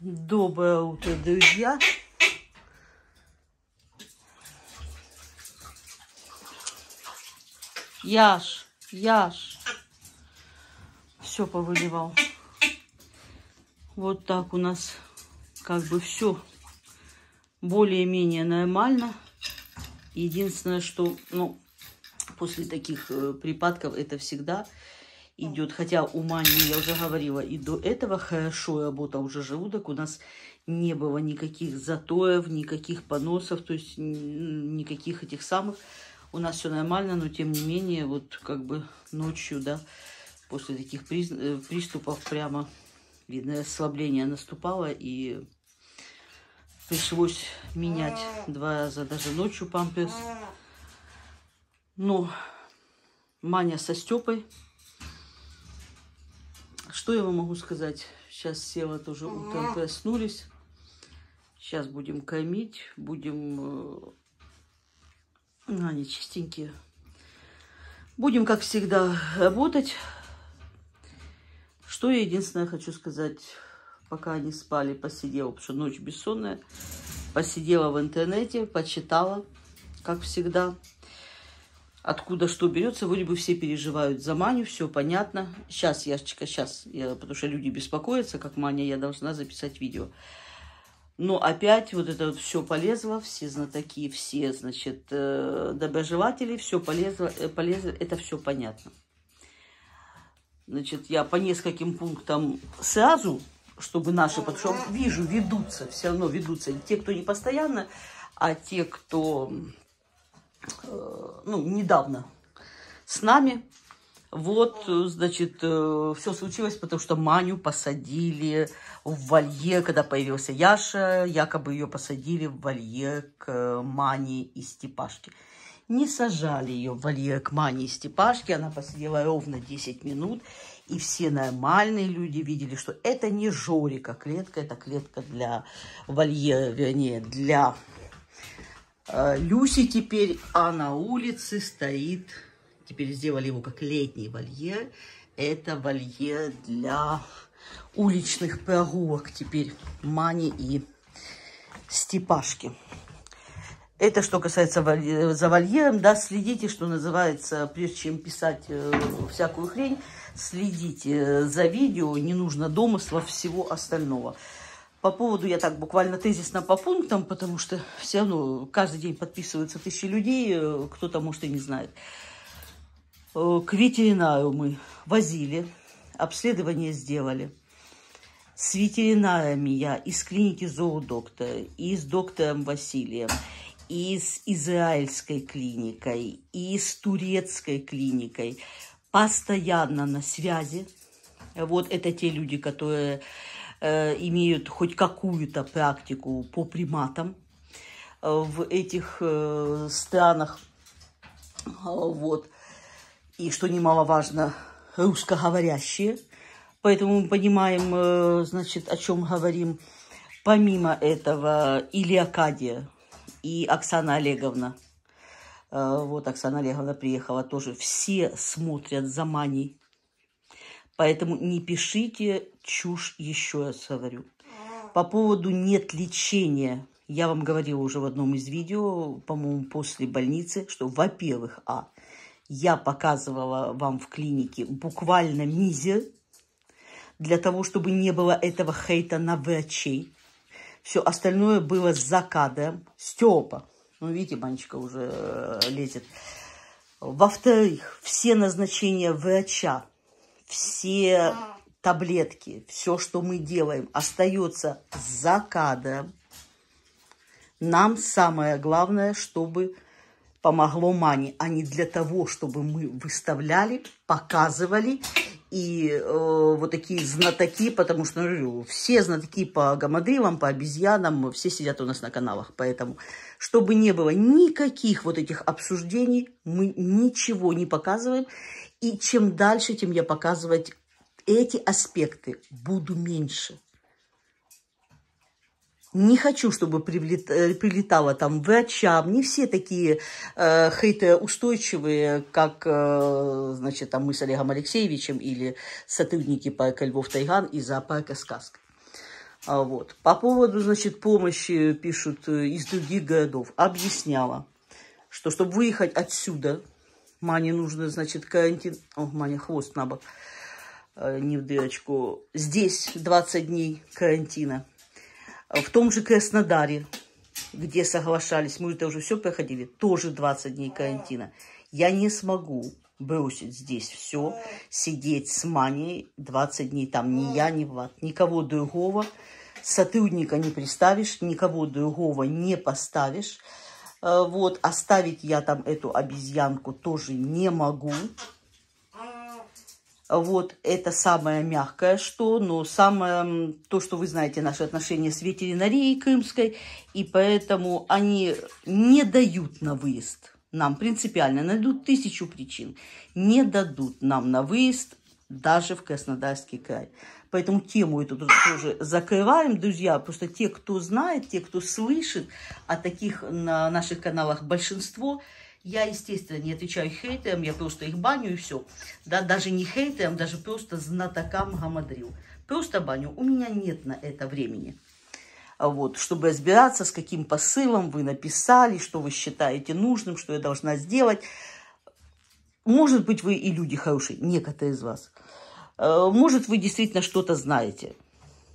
Доброе утро, друзья! Яш, Яш. Все повыливал. Вот так у нас как бы все более-менее нормально. Единственное, что ну, после таких э, припадков это всегда идет. Хотя у Мани, я уже говорила, и до этого хорошо работал уже желудок. У нас не было никаких затоев, никаких поносов, то есть никаких этих самых. У нас все нормально, но тем не менее, вот как бы ночью, да, после таких приз... Э, приступов прямо, видно, ослабление наступало и пришлось менять а. два раза даже ночью памперс. А. Но Маня со Степой что я вам могу сказать? Сейчас села тоже утром, проснулись. Сейчас будем кормить, будем... Э, ну, они чистенькие. Будем, как всегда, работать. Что я единственное хочу сказать, пока они спали, посидела, потому что ночь бессонная. Посидела в интернете, почитала, как всегда откуда что берется. Вроде бы все переживают за Маню, все понятно. Сейчас, Яшечка, сейчас, я, потому что люди беспокоятся, как Маня, я должна записать видео. Но опять вот это вот все полезло, все знатоки, все, значит, э, доброжелатели, все полезло, э, полезло, это все понятно. Значит, я по нескольким пунктам сразу, чтобы наши, потому что вижу, ведутся, все равно ведутся. Те, кто не постоянно, а те, кто Э, ну, недавно с нами. Вот, э, значит, э, все случилось, потому что Маню посадили в волье, когда появился Яша, якобы ее посадили в волье к Мане и Степашке. Не сажали ее в волье к Мане и Степашке, она посидела ровно 10 минут, и все нормальные люди видели, что это не Жорика клетка, это клетка для волье, вернее, для Э, Люси теперь, а на улице стоит, теперь сделали его как летний вольер. Это вольер для уличных прогулок теперь Мани и Степашки. Это что касается за вольером, да, следите, что называется, прежде чем писать э, всякую хрень, следите э, за видео, не нужно домысла, всего остального. По поводу, я так буквально тезисно по пунктам, потому что все равно ну, каждый день подписываются тысячи людей, э, кто-то, может, и не знает. Э, к ветеринару мы возили, обследование сделали. С ветеринарами я из клиники зоодоктора, и с доктором Василием, и с израильской клиникой, и с турецкой клиникой. Постоянно на связи. Вот это те люди, которые Э, имеют хоть какую-то практику по приматам э, в этих э, странах. вот. И что немаловажно, русскоговорящие. Поэтому мы понимаем, значит, о чем говорим. Помимо этого, Илья Кадия и Оксана Олеговна. Вот Оксана Олеговна приехала тоже. Все смотрят за Маней. Поэтому не пишите чушь, еще я говорю. По поводу нет лечения. Я вам говорила уже в одном из видео, по-моему, после больницы, что, во-первых, а, я показывала вам в клинике буквально мизер, для того, чтобы не было этого хейта на врачей. Все остальное было за кадром. Степа. Ну, видите, банчика уже э, лезет. Во-вторых, все назначения врача все таблетки, все, что мы делаем, остается за кадром. Нам самое главное, чтобы помогло Мане, а не для того, чтобы мы выставляли, показывали и э, вот такие знатоки, потому что ну, все знатоки по гамадрилам, по обезьянам, все сидят у нас на каналах, поэтому, чтобы не было никаких вот этих обсуждений, мы ничего не показываем и чем дальше, тем я показывать эти аспекты буду меньше. Не хочу, чтобы прилет, э, прилетало там врачам. Не все такие э, устойчивые, как, э, значит, там мы с Олегом Алексеевичем или сотрудники парка Львов Тайган и зоопарка «Сказка». А вот. По поводу, значит, помощи э, пишут э, из других городов. Объясняла, что чтобы выехать отсюда – Мане нужно, значит, карантин... О, Маня, хвост на бок, э, не в дырочку. Здесь 20 дней карантина. Э, в том же Краснодаре, где соглашались, мы это уже все проходили, тоже 20 дней карантина. Я не смогу бросить здесь все, сидеть с Маней 20 дней. Там ни я, ни Влад, никого другого сотрудника не приставишь, никого другого не поставишь. Э, вот, оставить я там эту обезьянку тоже не могу. Вот, это самое мягкое что, но самое, то, что вы знаете, наши отношения с ветеринарией крымской, и поэтому они не дают на выезд нам принципиально. Найдут тысячу причин. Не дадут нам на выезд даже в Краснодарский край. Поэтому тему эту тоже закрываем, друзья. Просто те, кто знает, те, кто слышит, о таких на наших каналах большинство, я, естественно, не отвечаю хейтерам, я просто их баню и все. Да, даже не хейтерам, даже просто знатокам гамадрил. Просто баню. У меня нет на это времени. Вот, чтобы разбираться, с каким посылом вы написали, что вы считаете нужным, что я должна сделать. Может быть, вы и люди хорошие, некоторые из вас. Э, может, вы действительно что-то знаете,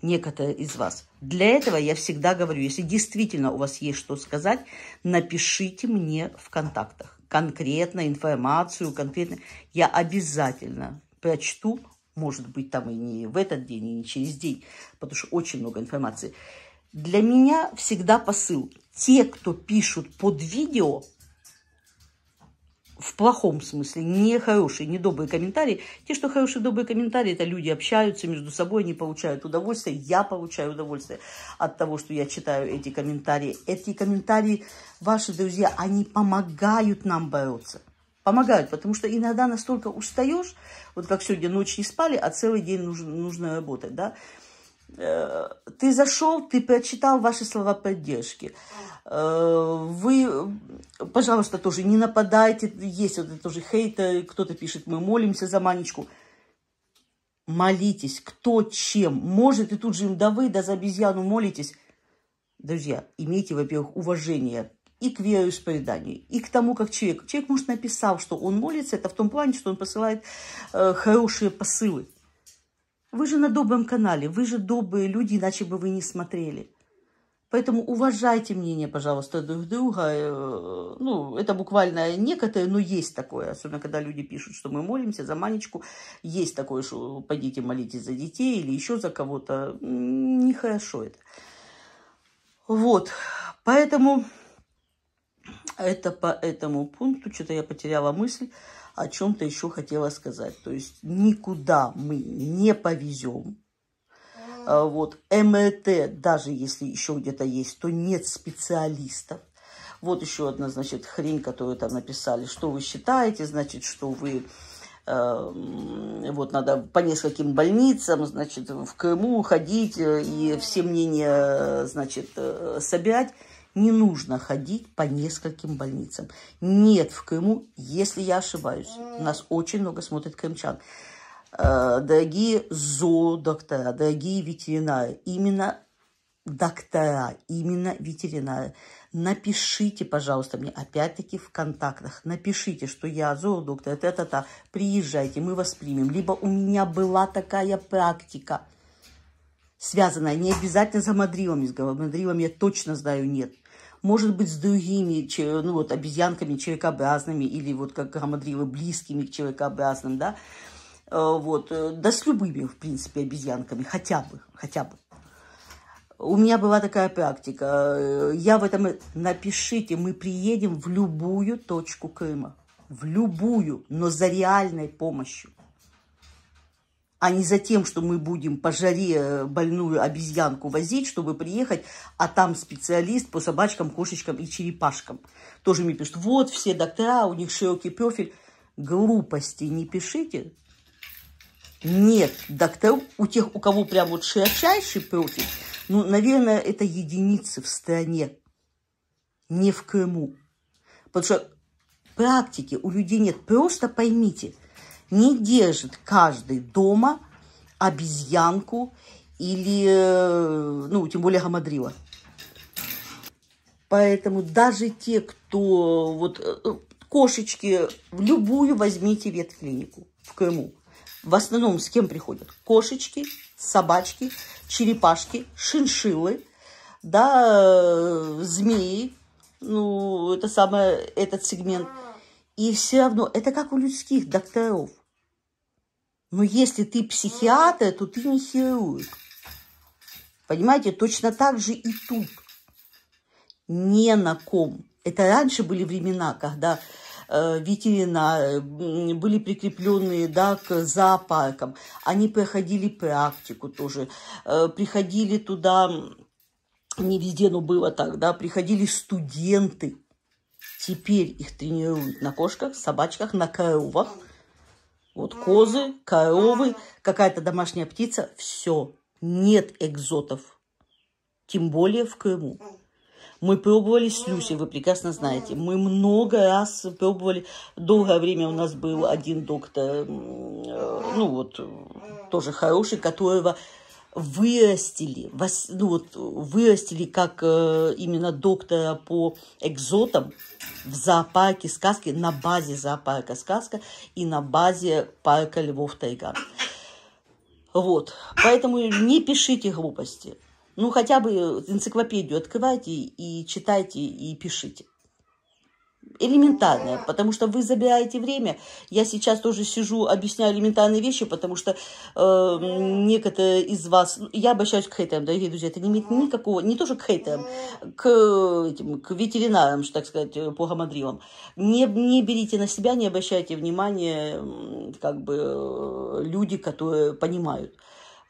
некоторые из вас. Для этого я всегда говорю, если действительно у вас есть что сказать, напишите мне в контактах конкретно информацию, конкретно. Я обязательно прочту, может быть, там и не в этот день, и не через день, потому что очень много информации. Для меня всегда посыл. Те, кто пишут под видео, в плохом смысле, не хорошие, не добрые комментарии. Те, что хорошие, добрые комментарии, это люди общаются между собой, они получают удовольствие. Я получаю удовольствие от того, что я читаю эти комментарии. Эти комментарии, ваши друзья, они помогают нам бороться. Помогают, потому что иногда настолько устаешь, вот как сегодня ночь не спали, а целый день нужно, нужно работать, да, Э, ты зашел, ты прочитал ваши слова поддержки. Э, вы, пожалуйста, тоже не нападайте. Есть вот это тоже хейт, э, кто-то пишет, мы молимся за Манечку. Молитесь, кто чем может, и тут же им да вы, да за обезьяну молитесь. Друзья, имейте, во-первых, уважение и к вероисповеданию, и к тому, как человек. Человек, может, написал, что он молится, это в том плане, что он посылает э, хорошие посылы. Вы же на добром канале, вы же добрые люди, иначе бы вы не смотрели. Поэтому уважайте мнение, пожалуйста, друг друга. Э, ну, это буквально некоторые, но есть такое. Особенно, когда люди пишут, что мы молимся за Манечку. Есть такое, что пойдите молитесь за детей или еще за кого-то. Нехорошо это. Вот. Поэтому это по этому пункту. Что-то я потеряла мысль о чем-то еще хотела сказать. То есть никуда мы не повезем. А, вот, МЭТ, даже если еще где-то есть, то нет специалистов. Вот еще одна, значит, хрень, которую там написали. Что вы считаете, значит, что вы эм, вот надо по нескольким больницам, значит, в КМУ ходить э, и все мнения, э, значит, э, собирать не нужно ходить по нескольким больницам. Нет в Крыму, если я ошибаюсь. У нас очень много смотрит крымчан. Э, дорогие зоодоктора, дорогие ветеринары, именно доктора, именно ветеринары. Напишите, пожалуйста, мне опять-таки в контактах, напишите, что я зоодоктор, это, это, это, приезжайте, мы вас примем. Либо у меня была такая практика, связанная не обязательно за мадрилами, с мадрилами я точно знаю, нет может быть, с другими, ну, вот, обезьянками человекообразными или вот как громадривы близкими к человекообразным, да, э, вот, э, да с любыми, в принципе, обезьянками, хотя бы, хотя бы. У меня была такая практика. Э, я в этом... Напишите, мы приедем в любую точку Крыма. В любую, но за реальной помощью а не за тем, что мы будем по жаре э, больную обезьянку возить, чтобы приехать, а там специалист по собачкам, кошечкам и черепашкам. Тоже мне пишут, вот все доктора, у них широкий профиль. Глупости не пишите. Нет, доктор, у тех, у кого прям вот широчайший профиль, ну, наверное, это единицы в стране, не в Крыму. Потому что практики у людей нет. Просто поймите – не держит каждый дома обезьянку или, э, ну, тем более гамадрила. Поэтому даже те, кто вот э, э, кошечки, в любую возьмите ветклинику в Крыму. В основном с кем приходят? Кошечки, собачки, черепашки, шиншиллы, да, змеи, ну, это самое, этот сегмент. И все равно, это как у людских докторов. Но если ты психиатр, то ты не хирург. Понимаете, точно так же и тут. Не на ком. Это раньше были времена, когда э, ветеринары, были прикрепленные да, к зоопаркам. Они проходили практику тоже, э, приходили туда, не везде, но было так, да, приходили студенты. Теперь их тренируют на кошках, собачках, на коровах. Вот козы, коровы, какая-то домашняя птица. Все. Нет экзотов. Тем более в Крыму. Мы пробовали с Люсей, вы прекрасно знаете. Мы много раз пробовали. Долгое время у нас был один доктор, э, ну вот, э, тоже хороший, которого вырастили, ну, вот, вырастили как э, именно доктора по экзотам в зоопарке сказки, на базе зоопарка сказка и на базе парка Львов Тайган. Вот, поэтому не пишите глупости. Ну, хотя бы энциклопедию открывайте и читайте, и пишите элементарное, потому что вы забираете время. Я сейчас тоже сижу, объясняю элементарные вещи, потому что э, некоторые из вас, ну, я обращаюсь к хейтерам, дорогие друзья, это не имеет никакого, не то что к хейтерам, к, этим, к ветеринарам, что, так сказать, э, по гамадрилам. Не, не берите на себя, не обращайте внимания, как бы, э, люди, которые понимают.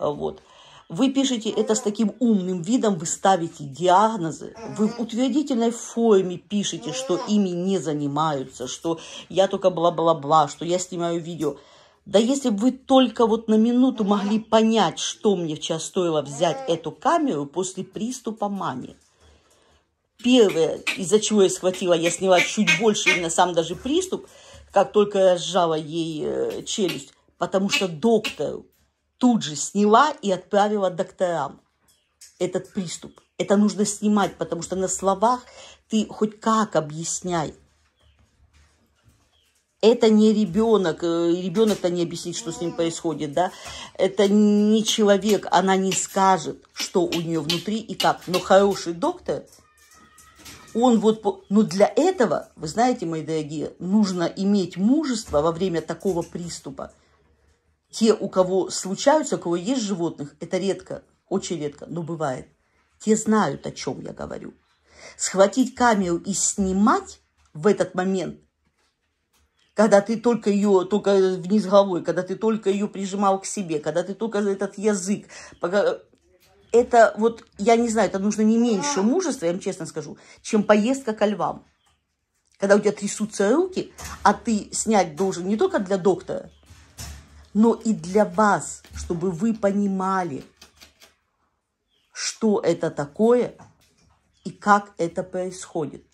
Вот. Вы пишете это с таким умным видом, вы ставите диагнозы, вы в утвердительной форме пишете, что ими не занимаются, что я только бла-бла-бла, что я снимаю видео. Да если бы вы только вот на минуту могли понять, что мне вчера стоило взять эту камеру после приступа мании. Первое, из-за чего я схватила, я сняла чуть больше, именно сам даже приступ, как только я сжала ей э, челюсть, потому что доктор тут же сняла и отправила докторам этот приступ. Это нужно снимать, потому что на словах ты хоть как объясняй. Это не ребенок, э, ребенок-то не объяснит, что с ним происходит, да. Это не человек, она не скажет, что у нее внутри и как. Но хороший доктор, он вот... ну для этого, вы знаете, мои дорогие, нужно иметь мужество во время такого приступа – те, у кого случаются, у кого есть животных, это редко, очень редко, но бывает. Те знают, о чем я говорю. Схватить камеру и снимать в этот момент, когда ты только ее, только вниз головой, когда ты только ее прижимал к себе, когда ты только этот язык, пока... это вот, я не знаю, это нужно не меньше мужества, я вам честно скажу, чем поездка ко львам. Когда у тебя трясутся руки, а ты снять должен не только для доктора, но и для вас, чтобы вы понимали, что это такое и как это происходит.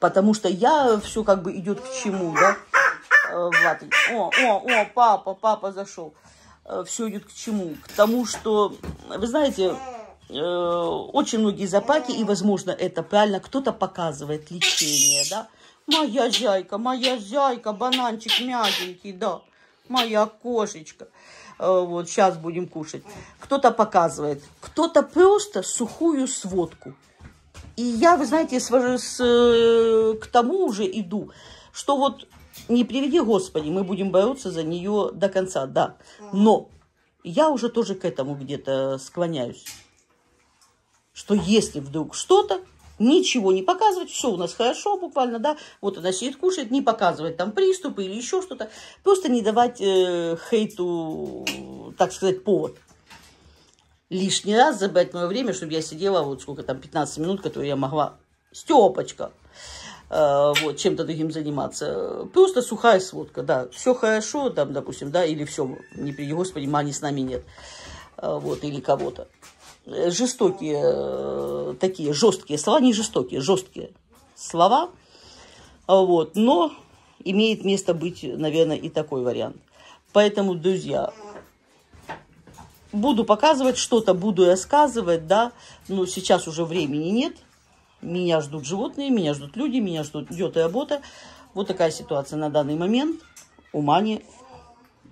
Потому что я все как бы идет к чему, да? Э, о, о, о, папа, папа зашел. Э, все идет к чему? К тому, что, вы знаете, Э, очень многие запаки, и, возможно, это правильно кто-то показывает лечение, да. Моя зайка, моя зайка, бананчик мягенький, да. Моя кошечка. Э, вот, сейчас будем кушать. Кто-то показывает, кто-то просто сухую сводку. И я, вы знаете, с, с, к тому уже иду, что вот не приведи Господи, мы будем бороться за нее до конца, да. Но я уже тоже к этому где-то склоняюсь что если вдруг что-то, ничего не показывать, все у нас хорошо буквально, да, вот она сидит, кушает, не показывать там приступы или еще что-то, просто не давать э, хейту, так сказать, повод. Лишний раз забрать мое время, чтобы я сидела вот сколько там, 15 минут, которые я могла, Степочка, э, вот, чем-то другим заниматься. Просто сухая сводка, да, все хорошо, там, допустим, да, или все, не приди, господи, мани с нами нет, э, вот, или кого-то жестокие, э, такие жесткие слова, не жестокие, жесткие слова, а, вот, но имеет место быть, наверное, и такой вариант. Поэтому, друзья, буду показывать что-то, буду я сказывать, да, но сейчас уже времени нет. Меня ждут животные, меня ждут люди, меня ждут, ждет и работа. Вот такая ситуация на данный момент у Мани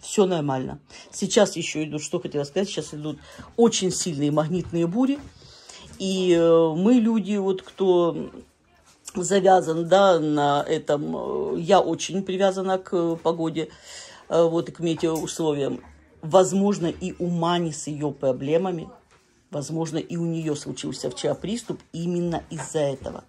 все нормально. Сейчас еще идут, что хотела сказать, сейчас идут очень сильные магнитные бури. И э, мы люди, вот кто завязан, да, на этом, э, я очень привязана к погоде, э, вот, и к метеоусловиям. Возможно, и у Мани с ее проблемами, возможно, и у нее случился вчера приступ именно из-за этого.